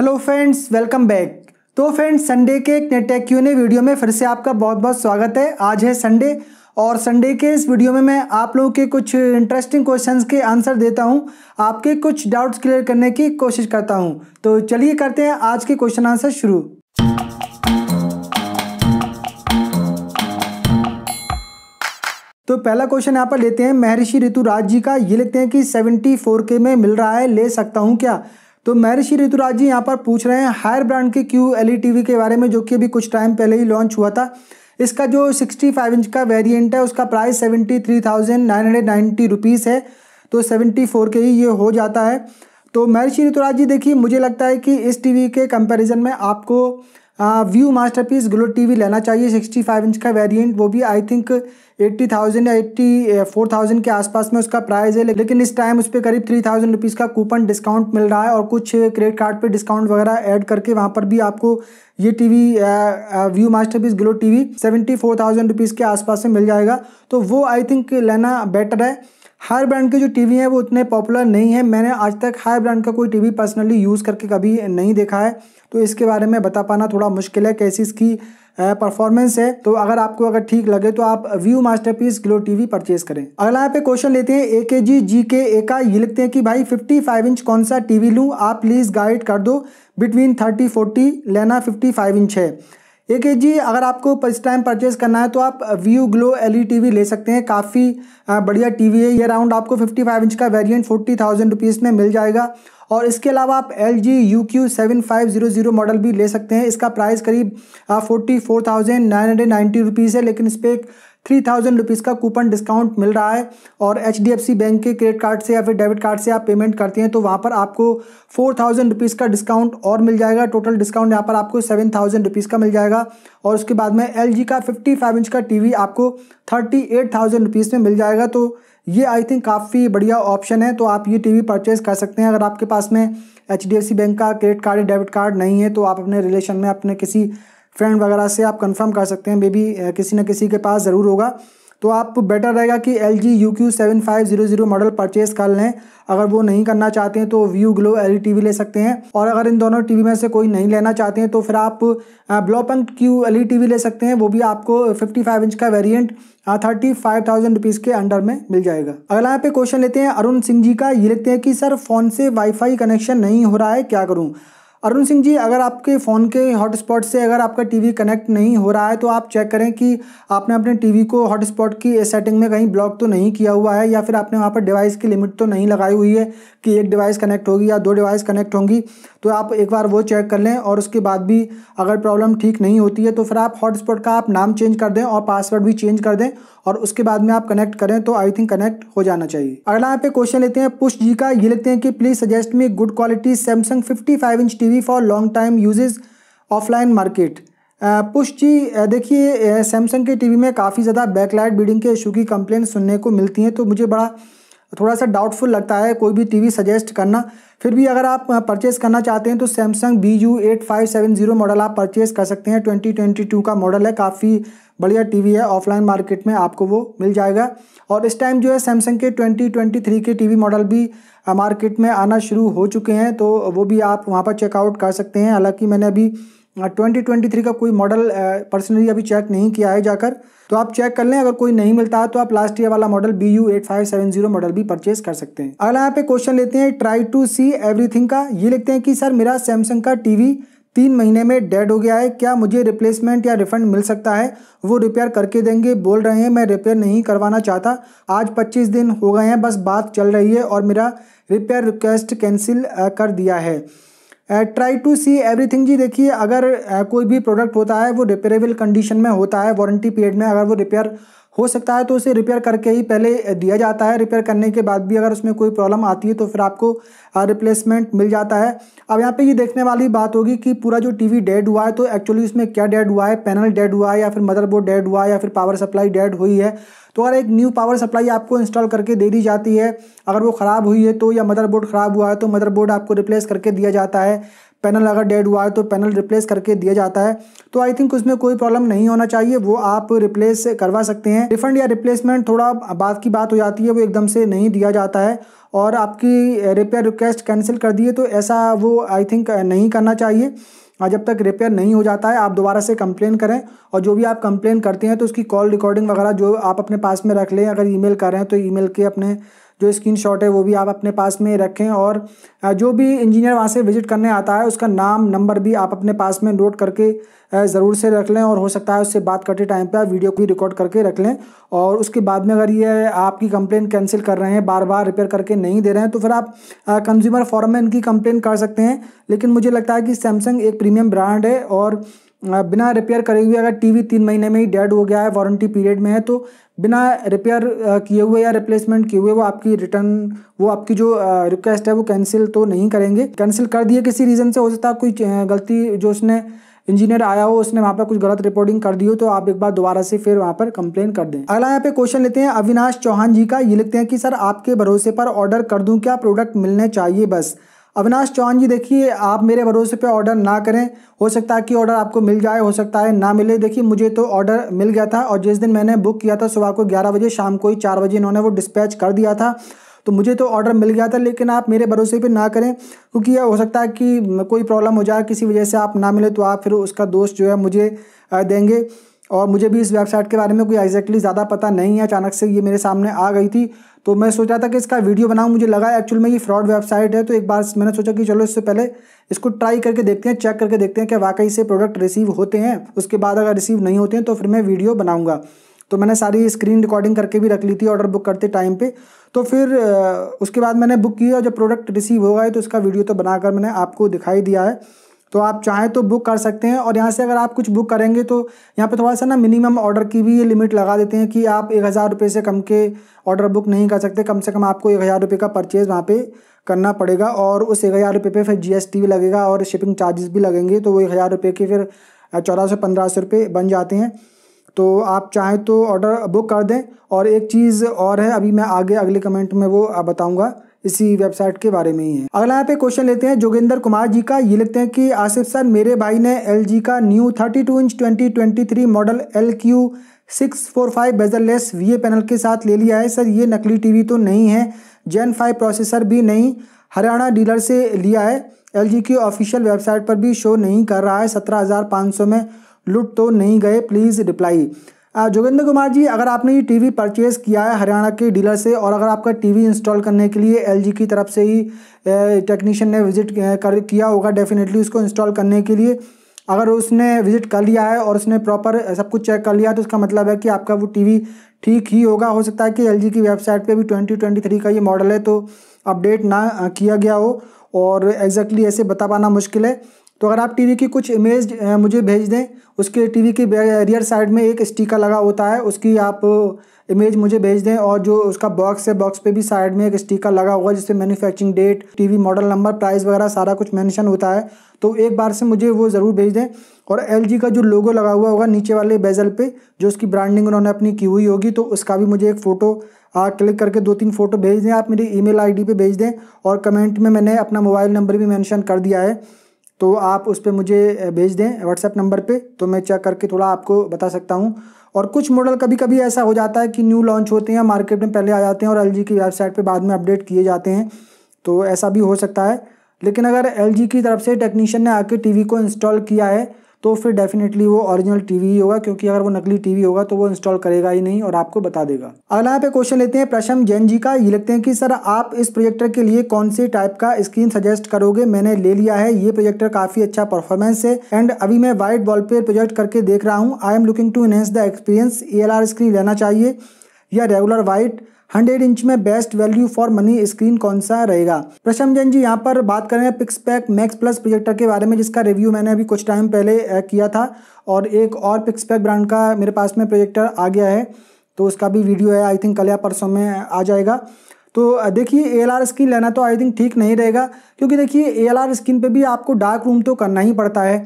hello friends welcome back तो friends Sunday के एक नेटेक क्यू ने वीडियो में फिर से आपका बहुत बहुत स्वागत है आज है संडे और संडे के इस वीडियो में मैं आप लोगों के कुछ इंटरेस्टिंग क्वेश्चंस के आंसर देता हूं आपके कुछ डाउट्स क्लियर करने की कोशिश करता हूं तो चलिए करते हैं आज के क्वेश्चन आंसर शुरू तो पहला क्वेश्चन यहाँ पर लेते हैं महर्षि ऋतुराज जी का ये लेते हैं कि फोर के में मिल रहा है ले सकता हूँ क्या तो महर्षि ऋतुराज जी यहाँ पर पूछ रहे हैं हायर ब्रांड के क्यू एल टीवी के बारे में जो कि अभी कुछ टाइम पहले ही लॉन्च हुआ था इसका जो 65 इंच का वेरिएंट है उसका price seventy three thousand nine hundred ninety rupees है तो सेवेंटी फोर के ही ये हो जाता है तो महर्षि ऋतुराज जी देखिए मुझे लगता है कि इस टीवी के कंपैरिजन में आपको Vu masterpiece glow T लेना चाहिए सिक्सटी फाइव इंच का वेरिएंट वो भी आई थिंक एट्टी थाउजेंड या एट्टी फोर थाउजेंड के आसपास में उसका प्राइस है लेकिन इस टाइम उस पर करीब थ्री थाउजेंड रुपीज़ का कूपन डिस्काउंट मिल रहा है और कुछ क्रेडिट कार्ड पे डिस्काउंट वगैरह ऐड करके वहाँ पर भी आपको ये TV Vu masterpiece glow T V seventy four thousand rupees के आसपास में मिल जाएगा तो वो आई थिंक लेना बेटर है हर ब्रांड के जो टीवी हैं वो उतने पॉपुलर नहीं है मैंने आज तक हर ब्रांड का कोई टीवी पर्सनली यूज़ करके कभी नहीं देखा है तो इसके बारे में बता पाना थोड़ा मुश्किल है कैसी इसकी परफॉर्मेंस है तो अगर आपको अगर ठीक लगे तो आप Vu masterpiece glow TV purchase करें अगला यहाँ पे क्वेश्चन लेते हैं ए के जी जी के ए का ये लिखते हैं कि भाई 55 इंच कौन सा टीवी लूँ आप प्लीज़ गाइड कर दो बिटवीन 30 40 लेना 55 इंच है एक जी अगर आपको फर्स्ट टाइम परचेज करना है तो आप व्यू ग्लो एलई टीवी ले सकते हैं काफ़ी बढ़िया टीवी है ये राउंड आपको 55 इंच का वेरिएंट 40,000 थाउजेंड में मिल जाएगा और इसके अलावा आप L G U Q seven five zero zero model भी ले सकते हैं इसका प्राइस करीब forty four thousand nine hundred ninety rupees है लेकिन इस पर एक थ्री थाउजेंड रुपीज़ का कूपन डिस्काउंट मिल रहा है और H D F C bank के क्रेडिट कार्ड से या फिर डेबिट कार्ड से आप पेमेंट करते हैं तो वहाँ पर आपको फोर थाउजेंड रुपीज़ का डिस्काउंट और मिल जाएगा टोटल डिस्काउंट यहाँ पर आपको सेवन थाउजेंड रुपीज़ का मिल जाएगा और उसके बाद में एल जी का फिफ्टी फाइव इंच का टी वी आपको थर्टी एट थाउजेंड रुपीज़ में मिल जाएगा तो ये आई थिंक काफ़ी बढ़िया ऑप्शन है तो आप ये टी वी परचेज़ कर सकते हैं अगर आपके पास में H D F C bank का क्रेडिट कार्ड या डेबिट कार्ड नहीं है तो आप अपने रिलेशन में अपने किसी फ्रेंड वगैरह से आप कंफर्म कर सकते हैं बेबी किसी न किसी के पास ज़रूर होगा तो आप बेटर रहेगा कि L G U Q seven five zero zero model purchase कर लें अगर वो नहीं करना चाहते हैं तो व्यू ग्लो एल वी ले सकते हैं और अगर इन दोनों टीवी में से कोई नहीं लेना चाहते हैं तो फिर आप ब्लॉपन क्यू एल वी ले सकते हैं वो भी आपको फिफ्टी फाइव इंच का variant thirty five thousand rupees के अंडर में मिल जाएगा अगला यहाँ पे क्वेश्चन लेते हैं अरुण सिंह जी का ये लिखते हैं कि सर फ़ोन से वाईफाई कनेक्शन नहीं हो रहा है क्या करूँ अरुण सिंह जी अगर आपके फ़ोन के हॉटस्पॉट से अगर आपका टीवी कनेक्ट नहीं हो रहा है तो आप चेक करें कि आपने अपने टीवी को हॉटस्पॉट की सेटिंग में कहीं ब्लॉक तो नहीं किया हुआ है या फिर आपने वहाँ पर डिवाइस की लिमिट तो नहीं लगाई हुई है कि एक डिवाइस कनेक्ट होगी या दो डिवाइस कनेक्ट होंगी तो आप एक बार वो चेक कर लें और उसके बाद भी अगर प्रॉब्लम ठीक नहीं होती है तो फिर आप हॉटस्पॉट का आप नाम चेंज कर दें और पासवर्ड भी चेंज कर दें और उसके बाद में आप कनेक्ट करें तो आई थिंक कनेक्ट हो जाना चाहिए अगला यहाँ पे क्वेश्चन लेते हैं पुष्ट जी का ये लेते हैं कि please suggest me good quality Samsung fifty five inch T for long time usage offline market पुष्ट जी देखिए सैमसंग के टी में काफ़ी ज़्यादा बैकलाइट बीडिंग के इशू की कंप्लेंट सुनने को मिलती हैं तो मुझे बड़ा थोड़ा सा डाउटफुल लगता है कोई भी टीवी सजेस्ट करना फिर भी अगर आप परचेस करना चाहते हैं तो Samsung B U eight five seven zero model आप परचेस कर सकते हैं ट्वेंटी ट्वेंटी टू का मॉडल है काफ़ी बढ़िया टीवी है ऑफलाइन मार्केट में आपको वो मिल जाएगा और इस टाइम जो है सैमसंग के ट्वेंटी ट्वेंटी थ्री के टीवी मॉडल भी मार्केट में आना शुरू हो चुके हैं तो वो भी आप वहाँ पर चेकआउट कर सकते हैं हालाँकि मैंने अभी 2023 का कोई मॉडल पर्सनली अभी चेक नहीं किया है जाकर तो आप चेक कर लें अगर कोई नहीं मिलता है तो आप लास्ट ईयर वाला model B U eight five seven zero model भी परचेज कर सकते हैं अगला यहाँ पे क्वेश्चन लेते हैं ट्राई टू सी एवरीथिंग का ये लिखते हैं कि सर मेरा सैमसंग का टीवी तीन महीने में डेड हो गया है क्या मुझे रिप्लेसमेंट या रिफंड मिल सकता है वो रिपेयर करके देंगे बोल रहे हैं मैं रिपेयर नहीं करवाना चाहता आज 25 दिन हो गए हैं बस बात चल रही है और मेरा रिपेयर रिक्वेस्ट कैंसिल कर दिया है try to see everything ji देखिए अगर uh, कोई भी प्रोडक्ट होता है वो रिपेयरेबल कंडीशन में होता है वारंटी पीरियड में अगर वो रिपेयर हो सकता है तो उसे रिपेयर करके ही पहले uh, दिया जाता है रिपेयर करने के बाद भी अगर उसमें कोई प्रॉब्लम आती है तो फिर आपको रिप्लेसमेंट uh, मिल जाता है अब यहाँ पे ये देखने वाली बात होगी कि पूरा जो टीवी डेड हुआ है तो एक्चुअली उसमें क्या डेड हुआ है पैनल डेड हुआ है या फिर मदरबोर्ड डेड हुआ है या फिर पावर सप्लाई डेड हुई है तो अगर एक न्यू पावर सप्लाई आपको इंस्टॉल करके दे दी जाती है अगर वो ख़राब हुई है तो या मदरबोर्ड ख़राब हुआ है तो मदरबोर्ड आपको रिप्लेस करके दिया जाता है पैनल अगर डेड हुआ है तो पैनल रिप्लेस करके दिया जाता है तो आई थिंक उसमें कोई प्रॉब्लम नहीं होना चाहिए वो आप रिप्लेस करवा सकते हैं रिफंड या रिप्लेसमेंट थोड़ा बात की बात हो जाती है वो एकदम से नहीं दिया जाता है और आपकी रिपेयर रिक्वेस्ट कैंसिल कर दिए तो ऐसा वो आई थिंक नहीं करना चाहिए और हाँ, जब तक रिपेयर नहीं हो जाता है आप दोबारा से कंप्लेन करें और जो भी आप कंप्लेन करते हैं तो उसकी कॉल रिकॉर्डिंग वगैरह जो आप अपने पास में रख लें अगर ईमेल कर रहे हैं तो ईमेल के अपने जो शॉट है वो भी आप अपने पास में रखें और जो भी इंजीनियर वहाँ से विजिट करने आता है उसका नाम नंबर भी आप अपने पास में नोट करके ज़रूर से रख लें और हो सकता है उससे बात करते टाइम पर आप वीडियो भी रिकॉर्ड करके रख लें और उसके बाद में अगर ये आपकी कंप्लेन कैंसिल कर रहे हैं बार बार रिपेयर करके नहीं दे रहे हैं तो फिर आप कंज्यूमर फॉरम में इनकी कंप्लेन कर सकते हैं लेकिन मुझे लगता है कि सैमसंग एक प्रीमियम ब्रांड है और बिना रिपेयर करे हुए अगर टीवी तीन महीने में ही डेड हो गया है वारंटी पीरियड में है तो बिना रिपेयर किए हुए या रिप्लेसमेंट किए हुए वो आपकी रिटर्न वो आपकी जो रिक्वेस्ट है वो कैंसिल तो नहीं करेंगे कैंसिल कर दिए किसी रीज़न से हो सकता है कोई गलती जो उसने इंजीनियर आया हो उसने वहाँ पर कुछ गलत रिपोर्टिंग कर दी हो तो आप एक बार दोबारा से फिर वहाँ पर कंप्लेन कर दें अगला यहाँ पे क्वेश्चन लेते हैं अविनाश चौहान जी का ये लिखते हैं कि सर आपके भरोसे पर ऑर्डर कर दूँ क्या प्रोडक्ट मिलने चाहिए बस अविनाश चौहान जी देखिए आप मेरे भरोसे पे ऑर्डर ना करें हो सकता है कि ऑर्डर आपको मिल जाए हो सकता है ना मिले देखिए मुझे तो ऑर्डर मिल गया था और जिस दिन मैंने बुक किया था सुबह को ग्यारह बजे शाम को ही चार बजे इन्होंने वो डिस्पैच कर दिया था तो मुझे तो ऑर्डर मिल गया था लेकिन आप मेरे भरोसे पर ना करें क्योंकि यह हो सकता है कि कोई प्रॉब्लम हो जाए किसी वजह से आप ना मिले तो आप फिर उसका दोस्त जो है मुझे देंगे और मुझे भी इस वेबसाइट के बारे में कोई एग्जैक्टली ज़्यादा पता नहीं है अचानक से ये मेरे सामने आ गई थी तो मैं सोचा था कि इसका वीडियो बनाऊँ मुझे लगा एक्चुअल में ये फ्रॉड वेबसाइट है तो एक बार मैंने सोचा कि चलो इससे पहले इसको ट्राई करके देखते हैं चेक करके देखते हैं कि वाकई से प्रोडक्ट रिसीव होते हैं उसके बाद अगर रिसीव नहीं होते हैं तो फिर मैं वीडियो बनाऊँगा तो मैंने सारी स्क्रीन रिकॉर्डिंग करके भी रख ली थी ऑर्डर बुक करते टाइम पे तो फिर उसके बाद मैंने बुक किया और जब प्रोडक्ट रिसीव हो गए तो उसका वीडियो तो बनाकर मैंने आपको दिखाई दिया है तो आप चाहें तो बुक कर सकते हैं और यहाँ से अगर आप कुछ बुक करेंगे तो यहाँ पे थोड़ा सा ना मिनिमम ऑर्डर की भी ये लिमिट लगा देते हैं कि आप एक हज़ार रुपये से कम के ऑर्डर बुक नहीं कर सकते कम से कम आपको एक हज़ार रुपये का परचेज़ वहाँ पे करना पड़ेगा और उस एक हज़ार रुपये पर फिर जी भी लगेगा और शिपिंग चार्जेस भी लगेंगे तो वो एक हज़ार रुपये के फिर चौदह सौ पंद्रह सौ रुपये बन जाते हैं तो आप चाहें तो ऑर्डर बुक कर दें और एक चीज़ और है अभी मैं आगे अगले कमेंट में वो बताऊँगा इसी वेबसाइट के बारे में ही है अगला यहाँ पे क्वेश्चन लेते हैं जोगिंदर कुमार जी का ये लिखते हैं कि आसिफ सर मेरे भाई ने एल का new thirty inch twenty model L Q six four five bezelless V panel के साथ ले लिया है सर ये नकली टीवी तो नहीं है जेन फाइव प्रोसेसर भी नहीं हरियाणा डीलर से लिया है एल की ऑफिशियल वेबसाइट पर भी शो नहीं कर रहा है सत्रह हज़ार पाँच सौ में लुट तो नहीं गए प्लीज़ रिप्लाई जोगेंद्र कुमार जी अगर आपने ये टीवी परचेज किया है हरियाणा के डीलर से और अगर आपका टीवी इंस्टॉल करने के लिए एलजी की तरफ से ही टेक्नीशियन ने विजिट कर किया होगा डेफिनेटली उसको इंस्टॉल करने के लिए अगर उसने विजिट कर लिया है और उसने प्रॉपर सब कुछ चेक कर लिया तो उसका मतलब है कि आपका वो टीवी ठीक ही होगा हो सकता है कि एल की वेबसाइट पे भी 2023 का ये मॉडल है तो अपडेट ना किया गया हो और एग्जैक्टली exactly ऐसे बता पाना मुश्किल है तो अगर आप टीवी की कुछ इमेज मुझे भेज दें उसके टीवी की रियर साइड में एक स्टिकर लगा होता है उसकी आप इमेज मुझे भेज दें और जो उसका बॉक्स है बॉक्स पे भी साइड में एक स्टिकर लगा हुआ जिससे manufacturing date TV model number price वगैरह सारा कुछ मेंशन होता है तो एक बार से मुझे वो ज़रूर भेज दें और एल का जो लोगो लगा हुआ होगा नीचे वाले बेजल पर जो उसकी ब्रांडिंग उन्होंने अपनी की हुई होगी तो उसका भी मुझे एक फ़ोटो क्लिक करके दो तीन फ़ोटो भेज दें आप मेरी ई मेल भेज दें और कमेंट में मैंने अपना मोबाइल नंबर भी मैंशन कर दिया है तो आप उस पर मुझे भेज दें व्हाट्सएप नंबर पे तो मैं चेक करके थोड़ा आपको बता सकता हूँ और कुछ मॉडल कभी कभी ऐसा हो जाता है कि न्यू लॉन्च होते हैं मार्केट में पहले आ जाते हैं और एल की वेबसाइट पर बाद में अपडेट किए जाते हैं तो ऐसा भी हो सकता है लेकिन अगर एल की तरफ से टेक्नीशियन ने आके टी को इंस्टॉल किया है तो फिर डेफिनेटली वो ओरिजिनल टीवी ही होगा क्योंकि अगर वो नकली टीवी होगा तो वो इंस्टॉल करेगा ही नहीं और आपको बता देगा अगला यहाँ पे क्वेश्चन लेते हैं प्रशम जैन जी का ये लगते हैं कि सर आप इस प्रोजेक्टर के लिए कौन से टाइप का स्क्रीन सजेस्ट करोगे मैंने ले लिया है ये प्रोजेक्टर काफी अच्छा परफॉर्मेंस है एंड अभी मैं वाइट बॉल पे प्रोजेक्ट करके देख रहा हूँ I am looking to enhance the experience a screen लेना चाहिए या रेगुलर वाइट हंड्रेड इंच में best value for money screen कौन सा रहेगा प्रशम जैन जी यहाँ पर बात करें pixpack max plus projector के बारे में जिसका रिव्यू मैंने अभी कुछ टाइम पहले किया था और एक और पिक्स पैक ब्रांड का मेरे पास में प्रोजेक्टर आ गया है तो उसका भी वीडियो है आई थिंक कल या परसों में आ जाएगा तो देखिए ए एल आर स्क्रीन लेना तो आई थिंक ठीक नहीं रहेगा क्योंकि देखिए ए एल आर स्क्रीन पर भी आपको डार्क रूम तो करना ही पड़ता है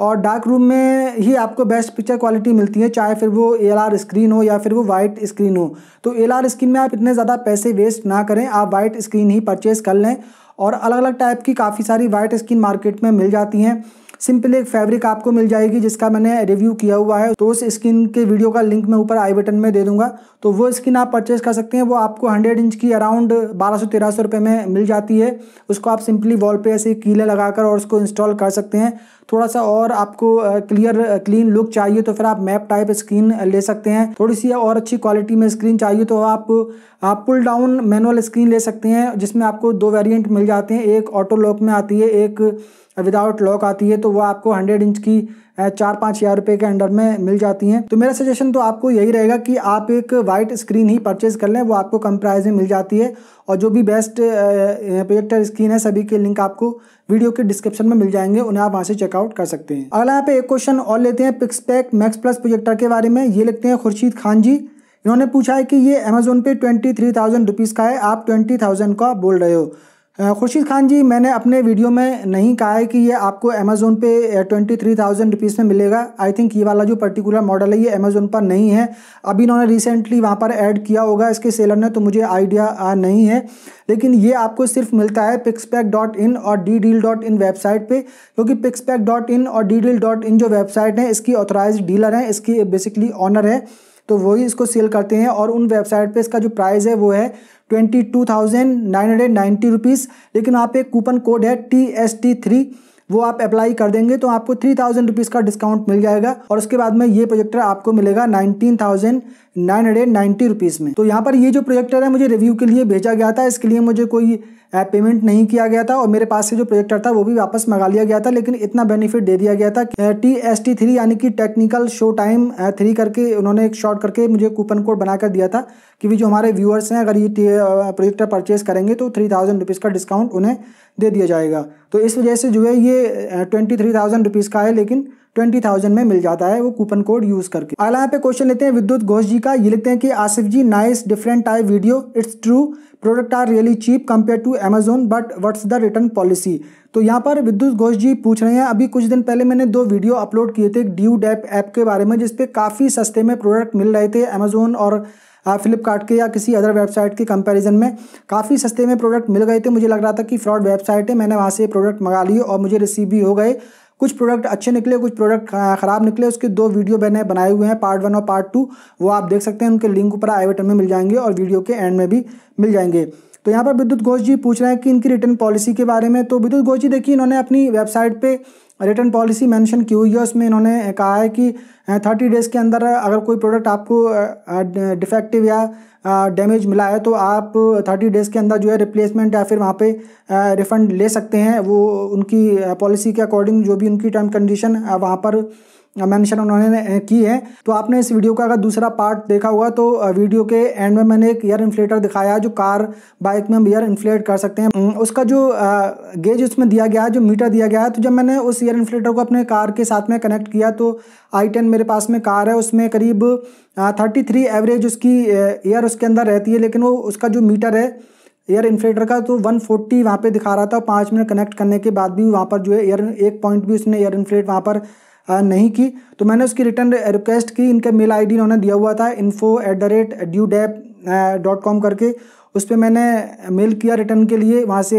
और डार्क रूम में ही आपको बेस्ट पिक्चर क्वालिटी मिलती है चाहे फिर वो एल स्क्रीन हो या फिर वो वाइट स्क्रीन हो तो एल स्क्रीन में आप इतने ज़्यादा पैसे वेस्ट ना करें आप वाइट स्क्रीन ही परचेज़ कर लें और अलग अलग टाइप की काफ़ी सारी वाइट स्क्रीन मार्केट में मिल जाती हैं सिंपल एक फैब्रिक आपको मिल जाएगी जिसका मैंने रिव्यू किया हुआ है तो उस स्किन के वीडियो का लिंक मैं ऊपर आई बटन में दे दूंगा तो वो स्किन आप परचेज कर सकते हैं वो आपको हंड्रेड इंच की अराउंड बारह सौ तेरह सौ रुपये में मिल जाती है उसको आप सिंपली वॉल पे ऐसे कीले लगाकर और उसको इंस्टॉल कर सकते हैं थोड़ा सा और आपको क्लियर क्लीन लुक चाहिए तो फिर आप मैप टाइप स्क्रीन ले सकते हैं थोड़ी सी और अच्छी क्वालिटी में स्क्रीन चाहिए तो आप आप पुल डाउन मैनुअल स्क्रीन ले सकते हैं जिसमें आपको दो वेरिएंट मिल जाते हैं एक ऑटो लॉक में आती है एक विदाउट लॉक आती है तो वो आपको हंड्रेड इंच की चार पाँच हज़ार रुपये के अंडर में मिल जाती हैं तो मेरा सजेशन तो आपको यही रहेगा कि आप एक वाइट स्क्रीन ही परचेज़ कर लें वो आपको कम प्राइस में मिल जाती है और जो भी बेस्ट प्रोजेक्टर स्क्रीन है सभी के लिंक आपको वीडियो के डिस्क्रिप्शन में मिल जाएंगे उन्हें आप वहाँ से चेकआउट कर सकते हैं अगला यहाँ पे एक क्वेश्चन और लेते हैं पिक्सपैक मैक्स प्लस प्रोजेक्टर के बारे में ये लिखते हैं खुर्शीद खान जी इन्होंने पूछा है कि ये अमेजोन पे ट्वेंटी थ्री थाउजेंड रुपीज़ का है आप ट्वेंटी थाउजेंड का बोल रहे हो खुर्शीद खान जी मैंने अपने वीडियो में नहीं कहा है कि ये आपको अमेज़ोन पे ट्वेंटी थ्री थाउजेंड रुपीज़ में मिलेगा आई थिंक ये वाला जो पर्टिकुलर मॉडल है ये अमेज़ोन पर नहीं है अभी इन्होंने रिसेंटली वहाँ पर ऐड किया होगा इसके सेलर ने तो मुझे आइडिया नहीं है लेकिन ये आपको सिर्फ मिलता है पिक्सपैक डॉट इन और D deal dot in website पर क्योंकि पिक्सपैक डॉट इन और डी डील डॉट इन जो वेबसाइट है इसकी ऑथोराइज डीलर है इसकी बेसिकली ऑनर है तो वही इसको सेल करते हैं और उन वेबसाइट पे इसका जो प्राइस है वो है twenty two thousand nine hundred ninety rupees लेकिन वहाँ पे कूपन कोड है टी एस टी थ्री वो आप अप्लाई कर देंगे तो आपको थ्री थाउजेंड रुपीज़ का डिस्काउंट मिल जाएगा और उसके बाद में ये प्रोजेक्टर आपको मिलेगा nineteen thousand nine hundred ninety rupees में तो यहाँ पर ये जो प्रोजेक्टर है मुझे रिव्यू के लिए भेजा गया था इसके लिए मुझे कोई पेमेंट नहीं किया गया था और मेरे पास से जो प्रोजेक्टर था वो भी वापस मंगा लिया गया था लेकिन इतना बेनिफिट दे दिया गया था टी एस टी थ्री यानी कि टेक्निकल शो टाइम थ्री करके उन्होंने एक शॉर्ट करके मुझे कूपन कोड बनाकर दिया था कि भी जो हमारे व्यूअर्स हैं अगर ये प्रोजेक्टर परचेज करेंगे तो थ्री थाउजेंड रुपीज़ का डिस्काउंट उन्हें दे दिया जाएगा तो इस वजह से जो है ये ट्वेंटी थ्री थाउजेंड रुपीज़ का है लेकिन ट्वेंटी थाउजेंड में मिल जाता है वो कूपन कोड यूज करके अगला यहाँ पे क्वेश्चन लेते हैं विद्युत घोष जी का ये लिखते हैं कि Asif ji nice different type video it's true product are really cheap compare to Amazon but what's the return policy तो यहाँ पर विद्युत घोष जी पूछ रहे हैं अभी कुछ दिन पहले मैंने दो वीडियो अपलोड किए थे ड्यू डैप ऐप के बारे में जिसपे काफ़ी सस्ते में प्रोडक्ट मिल रहे थे अमेजोन और फ्लिपकार्ट के या किसी अदर वेबसाइट के कंपैरिजन में काफ़ी सस्ते में प्रोडक्ट मिल गए थे मुझे लग रहा था कि फ्रॉड वेबसाइट है मैंने वहाँ से प्रोडक्ट मंगा लिए और मुझे रिसीव भी हो गए कुछ प्रोडक्ट अच्छे निकले कुछ प्रोडक्ट ख़राब निकले उसके दो वीडियो मैंने बनाए हुए हैं पार्ट वन और पार्ट टू वो आप देख सकते हैं उनके लिंक ऊपर आई बटन में मिल जाएंगे और वीडियो के एंड में भी मिल जाएंगे तो यहाँ पर विद्युत घोष जी पूछ रहे हैं कि इनकी रिटर्न पॉलिसी के बारे में तो विद्युत घोष जी देखिए इन्होंने अपनी वेबसाइट पे रिटर्न पॉलिसी मेंशन की हुई है उसमें इन्होंने कहा है कि थर्टी डेज़ के अंदर अगर कोई प्रोडक्ट आपको डिफेक्टिव या डैमेज मिला है तो आप थर्टी डेज़ के अंदर जो है रिप्लेसमेंट या फिर वहाँ पे रिफ़ंड ले सकते हैं वो उनकी पॉलिसी के अकॉर्डिंग जो भी उनकी टर्म कंडीशन वहाँ पर मेंशन उन्होंने की है तो आपने इस वीडियो का अगर दूसरा पार्ट देखा होगा तो वीडियो के एंड में मैंने एक एयर इन्फ्लेटर दिखाया है जो कार बाइक में हम एयर इन्फ्लेट कर सकते हैं उसका जो गेज उसमें दिया गया है जो मीटर दिया गया है तो जब मैंने उस एयर इन्फ्लेटर को अपने कार के साथ में कनेक्ट किया तो आई टेन मेरे पास में कार है उसमें करीब थर्टी थ्री एवरेज उसकी एयर उसके अंदर रहती है लेकिन वो उसका जो मीटर है एयर इन्फ्लेटर का तो 140 फोर्टी वहाँ पर दिखा रहा था और पाँच मिनट कनेक्ट करने के बाद भी वहाँ पर जो है एयर एक पॉइंट भी उसने एयर इन्फ्लेट वहाँ पर हाँ, नहीं की तो मैंने उसकी रिटर्न रिक्वेस्ट की इनका मेल आई डी इन्होंने दिया हुआ था info at the rate dew dap dot com करके उस पर मैंने मेल किया रिटर्न के लिए वहाँ से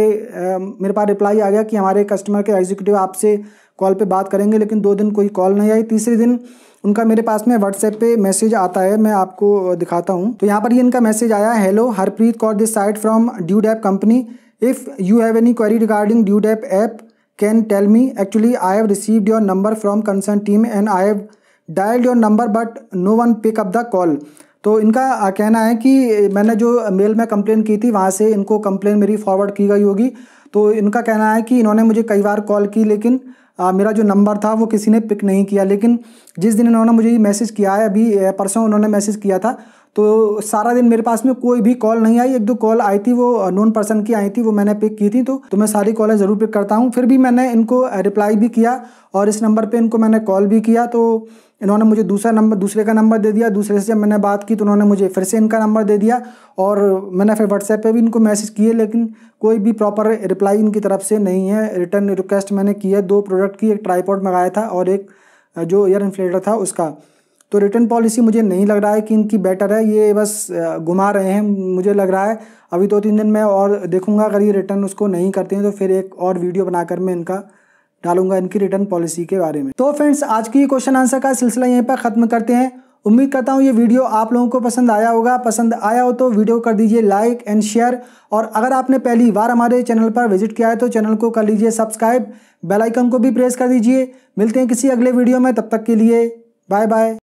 मेरे पास रिप्लाई आ गया कि हमारे कस्टमर के एग्जीक्यूटिव आपसे कॉल पे बात करेंगे लेकिन दो दिन कोई कॉल नहीं आई तीसरे दिन उनका मेरे पास में व्हाट्सएप पे मैसेज आता है मैं आपको दिखाता हूँ तो यहाँ पर ये इनका मैसेज आया hello Harpreet Kaur this side from dew dap company if you have any query regarding dew dap app can tell me actually I have received your number from concern team and I have dialled your number but no one pick up the call तो इनका कहना है कि मैंने जो mail में complain की थी वहाँ से इनको कंप्लेन मेरी फॉरवर्ड की गई होगी तो इनका कहना है कि इन्होंने मुझे कई बार कॉल की लेकिन आ, मेरा जो नंबर था वो किसी ने पिक नहीं किया लेकिन जिस दिन इन्होंने मुझे ये मैसेज किया है अभी परसों उन्होंने मैसेज किया था तो सारा दिन मेरे पास में कोई भी कॉल नहीं आई एक दो कॉल आई थी वो नॉन पर्सन की आई थी वो मैंने पिक की थी तो, तो मैं सारी कॉलें ज़रूर पिक करता हूँ फिर भी मैंने इनको रिप्लाई भी किया और इस नंबर पर इनको मैंने कॉल भी किया तो इन्होंने मुझे दूसरा नंबर दूसरे का नंबर दे दिया दूसरे से जब मैंने बात की तो उन्होंने मुझे फिर से इनका नंबर दे दिया और मैंने फिर व्हाट्सएप पर भी इनको मैसेज किए लेकिन कोई भी प्रॉपर रिप्लाई इनकी तरफ से नहीं है रिटर्न रिक्वेस्ट मैंने किया दो प्रोडक्ट की एक ट्राईपोर्ट मंगाया था और एक जो एयर इन्फ्लेटर था उसका तो रिटर्न पॉलिसी मुझे नहीं लग रहा है कि इनकी बेटर है ये बस घुमा रहे हैं मुझे लग रहा है अभी दो तो तीन दिन मैं और देखूंगा अगर ये रिटर्न उसको नहीं करते हैं तो फिर एक और वीडियो बनाकर मैं इनका डालूंगा इनकी रिटर्न पॉलिसी के बारे में तो फ्रेंड्स आज की क्वेश्चन आंसर का सिलसिला यहीं पर ख़त्म करते हैं उम्मीद करता हूँ ये वीडियो आप लोगों को पसंद आया होगा पसंद आया हो तो वीडियो कर दीजिए लाइक एंड शेयर और अगर आपने पहली बार हमारे चैनल पर विजिट किया है तो चैनल को कर लीजिए सब्सक्राइब बेलाइकन को भी प्रेस कर दीजिए मिलते हैं किसी अगले वीडियो में तब तक के लिए बाय बाय